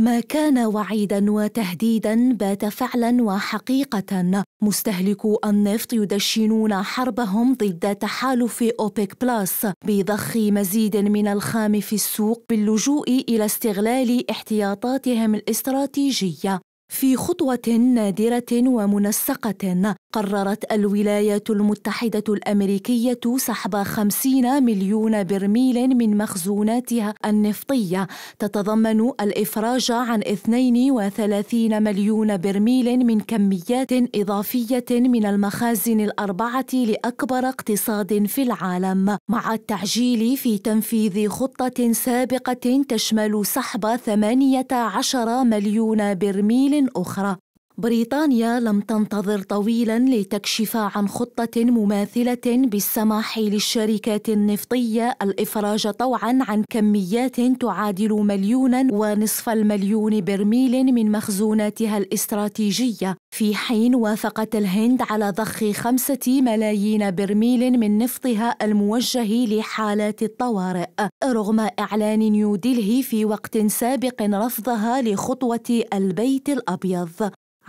ما كان وعيدا وتهديدا بات فعلا وحقيقة مستهلكو النفط يدشنون حربهم ضد تحالف أوبيك بلاس بضخ مزيد من الخام في السوق باللجوء إلى استغلال احتياطاتهم الاستراتيجية في خطوة نادرة ومنسقة قررت الولايات المتحدة الأمريكية سحب 50 مليون برميل من مخزوناتها النفطية تتضمن الإفراج عن 32 مليون برميل من كميات إضافية من المخازن الأربعة لأكبر اقتصاد في العالم مع التعجيل في تنفيذ خطة سابقة تشمل سحب 18 مليون برميل أخرى بريطانيا لم تنتظر طويلا لتكشف عن خطة مماثلة بالسماح للشركات النفطية الإفراج طوعا عن كميات تعادل مليونا ونصف المليون برميل من مخزوناتها الاستراتيجية في حين وافقت الهند على ضخ خمسة ملايين برميل من نفطها الموجه لحالات الطوارئ رغم إعلان نيودلهي في وقت سابق رفضها لخطوة البيت الأبيض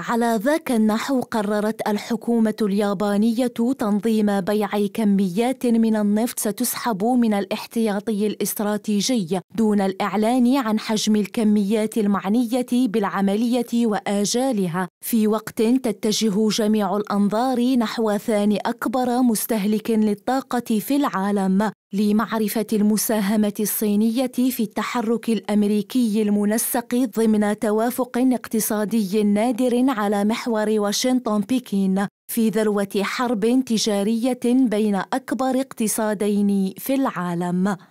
على ذاك النحو قررت الحكومة اليابانية تنظيم بيع كميات من النفط ستسحب من الاحتياطي الاستراتيجي دون الإعلان عن حجم الكميات المعنية بالعملية وآجالها في وقت تتجه جميع الأنظار نحو ثاني أكبر مستهلك للطاقة في العالم لمعرفة المساهمة الصينية في التحرك الأمريكي المنسق ضمن توافق اقتصادي نادر على محور واشنطن بكين في ذروة حرب تجارية بين أكبر اقتصادين في العالم.